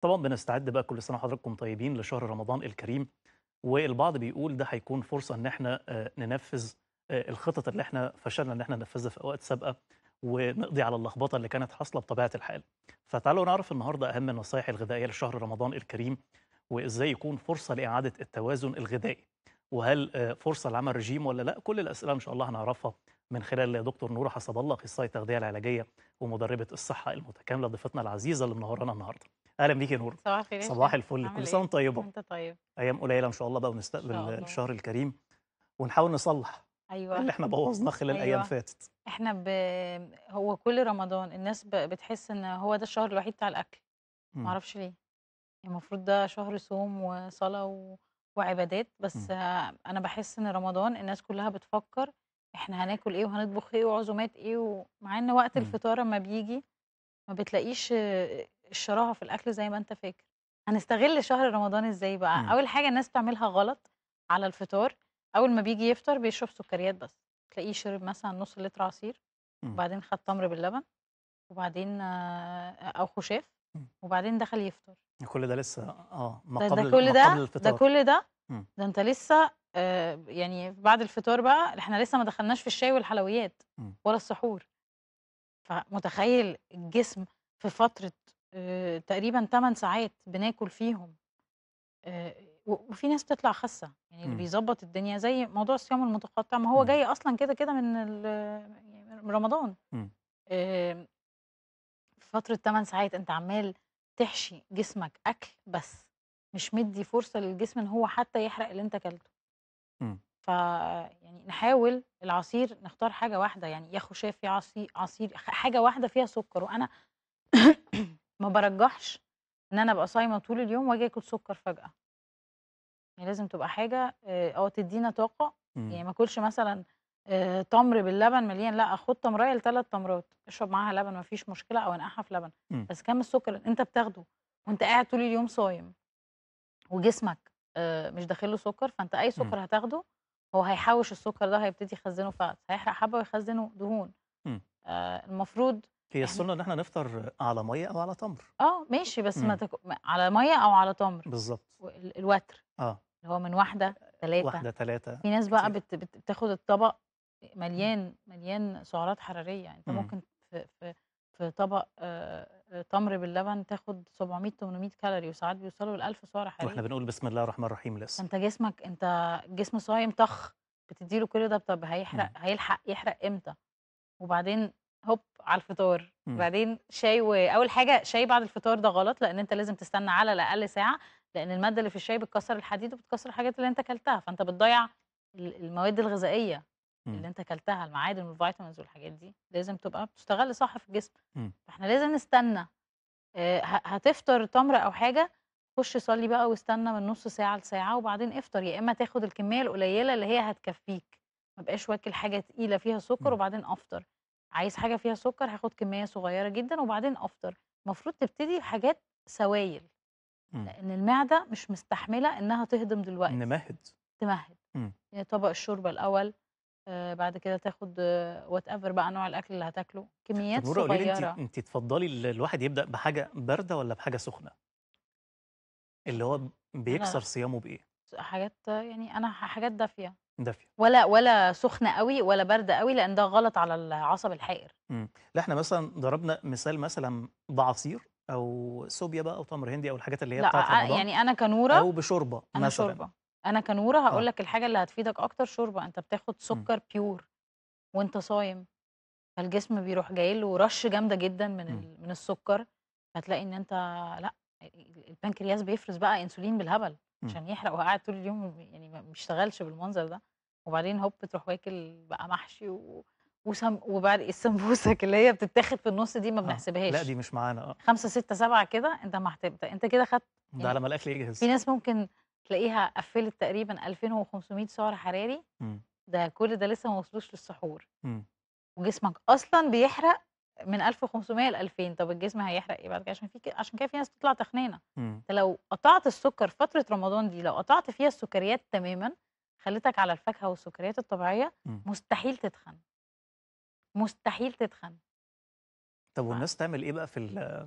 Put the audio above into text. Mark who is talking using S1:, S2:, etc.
S1: طبعا بنستعد بقى كل سنه حضراتكم طيبين لشهر رمضان الكريم والبعض بيقول ده هيكون فرصه ان احنا آه، ننفذ آه، الخطط اللي احنا فشلنا ان احنا ننفذها في اوقات سابقه ونقضي على اللخبطه اللي كانت حاصله بطبيعه الحال. فتعالوا نعرف النهارده اهم النصائح الغذائيه لشهر رمضان الكريم وازاي يكون فرصه لاعاده التوازن الغذائي. وهل آه، فرصه لعمل رجيم ولا لا؟ كل الاسئله ان شاء الله هنعرفها من خلال دكتور نوره حسب الله اخصائي التغذيه العلاجيه ومدربه الصحه المتكامله ضيفتنا العزيزه اللي منورانا النهارده. اهلا بيك يا نور صباح الخير صباح الفل كل إيه؟ سنه وانت طيبه انت طيب ايام قليله ان شاء الله بقى ونستقبل الله. الشهر الكريم ونحاول نصلح
S2: ايوه اللي احنا بوظناه خلال أيوة. ايام فاتت احنا ب... هو كل رمضان الناس ب... بتحس ان هو ده الشهر الوحيد بتاع الاكل ما اعرفش ليه المفروض ده شهر صوم وصلاه و... وعبادات بس م. انا بحس ان رمضان الناس كلها بتفكر احنا هناكل ايه وهنطبخ ايه وعزومات ايه ومع ان وقت الفطار ما بيجي ما بتلاقيش الشراهه في الاكل زي ما انت فاكر هنستغل شهر رمضان ازاي بقى مم. اول حاجه الناس بتعملها غلط على الفطار اول ما بيجي يفطر بيشرب سكريات بس تلاقيه شرب مثلا نص لتر عصير مم. وبعدين خد تمر باللبن وبعدين او خشاف إمم. وبعدين دخل يفطر
S1: كل ده لسه اه ما قبل ده كل ده ده كل
S2: ده ده انت لسه آه يعني بعد الفطار بقى احنا لسه ما دخلناش في الشاي والحلويات مم. ولا السحور فمتخيل الجسم في فتره آه، تقريبا 8 ساعات بناكل فيهم آه، وفي ناس بتطلع خاسه يعني اللي إمم. بيظبط الدنيا زي موضوع الصيام المتقطع ما هو إمم. جاي اصلا كده كده من يعني من رمضان إمم. فتره 8 ساعات انت عمال تحشي جسمك اكل بس مش مدي فرصه للجسم ان هو حتى يحرق اللي انت اكلته ف يعني نحاول العصير نختار حاجه واحده يعني يا خشاف يا عصير عصير حاجه واحده فيها سكر وانا ما برجحش إن أنا أبقى صايمة طول اليوم وآجي آكل سكر فجأة. يعني لازم تبقى حاجة آه, آه، تدّينا طاقة، مم. يعني ما آكلش مثلًا آه، تمر باللبن مليان، لأ آخد لثلاث تمرات، أشرب معاها لبن ما فيش مشكلة أو أنقعها في لبن، مم. بس كم السكر اللي أنت بتاخده وأنت قاعد طول اليوم صايم وجسمك آه، مش داخل له سكر، فأنت أي سكر إمم. سكر هتاخده هو هيحوّش السكر ده هيبتدي يخزّنه في هيحرق حبة ويخزّنه دهون. إمم. المفروض
S1: هي السنه ان احنا نفطر على ميه او على تمر
S2: اه ماشي بس ما تك... على ميه او على تمر بالظبط الوتر اه اللي هو من واحده ثلاثه واحده
S1: ثلاثه في ناس بقى
S2: بت... بتاخد الطبق مليان مليان سعرات حراريه يعني انت ممكن في في, في طبق آه... تمر باللبن تاخد 700 800 كالوري وساعات بيوصلوا ل 1000 سعره حراريه واحنا
S1: بنقول بسم الله الرحمن الرحيم لسه
S2: انت جسمك انت جسم صايم طخ بتديله كل ده طب هيحرق هيلحق يحرق امتى وبعدين هوب على الفطار مم. وبعدين شاي واول حاجه شاي بعد الفطار ده غلط لان انت لازم تستنى على الاقل ساعه لان الماده اللي في الشاي بتكسر الحديد وبتكسر الحاجات اللي انت اكلتها فانت بتضيع المواد الغذائيه مم. اللي إمم. انت اكلتها المعادن والفيتامينز والحاجات دي لازم تبقى بتشتغل صح في الجسم مم. فاحنا لازم نستنى هتفطر تمره او حاجه خش صلي بقى واستنى من نص ساعه لساعه وبعدين افطر يا اما تاخد الكميه القليله اللي هي هتكفيك ما بقاش واكل حاجه تقيله فيها سكر إمم. وبعدين افطر عايز حاجة فيها سكر هاخد كمية صغيرة جدًا وبعدين أفطر، المفروض تبتدي بحاجات سوايل، إمم. لإن المعدة مش مستحملة إنها تهضم دلوقتي. نمهِّد. تمهِّد، إمم. يعني طبق الشوربة الأول، آه بعد كده تاخد وات آه، ايفر بقى نوع الأكل اللي هتاكله، كميات نورة أنتِ صغيرة.
S1: أنتِ تفضّلي الواحد يبدأ بحاجة باردة ولا بحاجة سخنة؟ اللي هو بيكسر صيامه بإيه؟
S2: حاجات يعني أنا حاجات دافية. دافيه ولا ولا سخنه قوي ولا بارده قوي لان ده غلط على العصب الحائر
S1: امم لا احنا مثلا ضربنا مثال مثلا بعصير او سوبيا بقى او تمر هندي او الحاجات اللي هي لا بتاعت آه، رمضان يعني انا كنوره او بشوربه انا مثلا. شوربه
S2: انا كنوره آه. هقول لك الحاجه اللي هتفيدك اكتر شوربه انت بتاخد إمم. سكر م. بيور وانت صايم فالجسم بيروح جايله رش جامده جدا من م. إمم. من السكر هتلاقي ان انت لا البنكرياس بيفرز بقى انسولين بالهبل إمم. عشان يحرق وقاعد طول اليوم يعني ما بيشتغلش بالمنظر ده وبعدين هوب تروح واكل بقى محشي و... وسم وبعد السمبوسك اللي هي بتتاخد في النص دي ما آه، بنحسبهاش لا دي
S1: مش معانا اه
S2: خمسة ستة سبعة كده انت ما هتبدا انت كده خدت
S1: يعني ده على ما الاكل يجهز في
S2: ناس ممكن تلاقيها قفلت تقريبا 2500 سعر حراري م. ده كل ده لسه ما وصلوش للسحور م. وجسمك اصلا بيحرق من 1500 ل 2000 طب الجسم هيحرق ايه بعد كده عشان في عشان كده في ناس بتطلع تخنانه انت لو قطعت السكر فتره رمضان دي لو قطعت فيها السكريات تماما خليتك على الفاكهه والسكريات الطبيعيه مم. مستحيل تتخن مستحيل تتخن
S1: طب والناس تعمل ايه بقى في